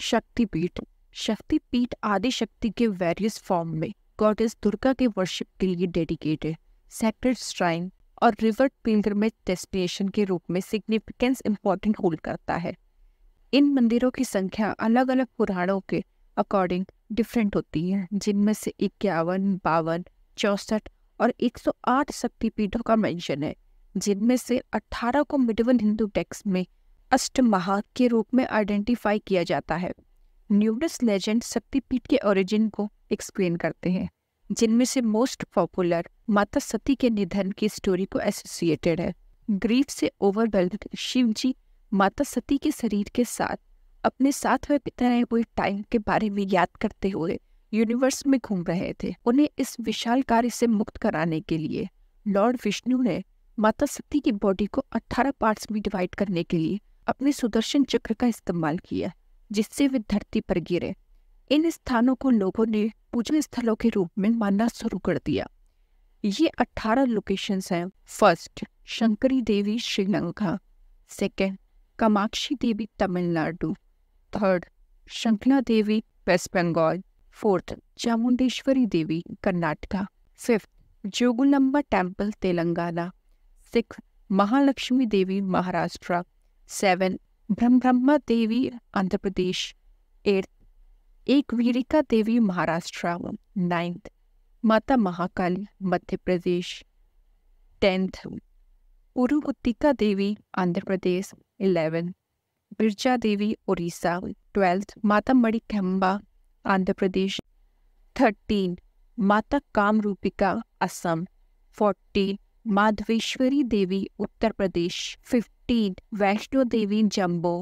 शक्तिपीठ शक्तिपीठ आदि शक्ति के वेरियस फॉर्म में गॉडेस दुर्गा के वर्शिप के लिए डेडिकेटेड सेक्रेड श्राइन और रिवर पिलग्रमेज डेस्टिनेशन के रूप में सिग्निफिकेंस इम्पोर्टेंट होल्ड करता है इन मंदिरों की संख्या अलग अलग पुराणों के अकॉर्डिंग डिफरेंट होती है जिनमें से इक्यावन बावन चौसठ और 108 शक्तिपीठों का मेंशन है जिनमें से 18 को मिडवन हिंदू टेक्स्ट में अष्टमहा के रूप में आइडेंटिफाई किया जाता है न्यूडस लेजेंड शक्तिपीठ के ओरिजिन को एक्सप्लेन करते हैं जिनमें से मोस्ट पॉपुलर माता सती के निधन की स्टोरी को एसोसिएटेड है ग्रीफ से ओवरवेल्ड शिव जी माता सती के शरीर के साथ अपने साथ हुए पिता हुए टाइम के बारे में याद करते हुए यूनिवर्स में घूम रहे थे उन्हें इस विशाल कार्य से मुक्त कराने के लिए लॉर्ड विष्णु ने माता सती की बॉडी को 18 पार्ट्स में डिवाइड करने के लिए अपने सुदर्शन चक्र का इस्तेमाल किया जिससे वे धरती पर गिरे इन स्थानों को लोगों ने पूजन स्थलों के रूप में मानना शुरू कर दिया ये अठारह लोकेशन हैं first Shankari Devi Sri Lanka second Kamakshi Devi Tamil Nadu third Shankla Devi West Bengal fourth Chamundeshwari Devi Karnataka fifth Jogulamba temple Telangana six Mahalakshmi Devi Maharashtra seven Brahma Devi Andhra Pradesh eight एक Virika Devi Maharashtra ninth Mata Mahakali Madhya Pradesh tenth Uruguttika Devi Andhra Pradesh eleven Birja Devi Orissa twelfth Mata Manikhamba Andhra Pradesh thirteen Mata Kamarupika Assam fourteen Madhaveshwari Devi Uttar Pradesh fifteen Vaishno देवी जम्बो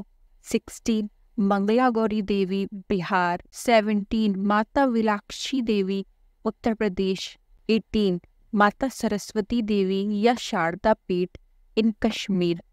सिक्सटीन मंगला गौरी देवी बिहार सेवनटीन माता विलाक्षी देवी उत्तर प्रदेश एटीन माता सरस्वती देवी या शारदा पीठ इन कश्मीर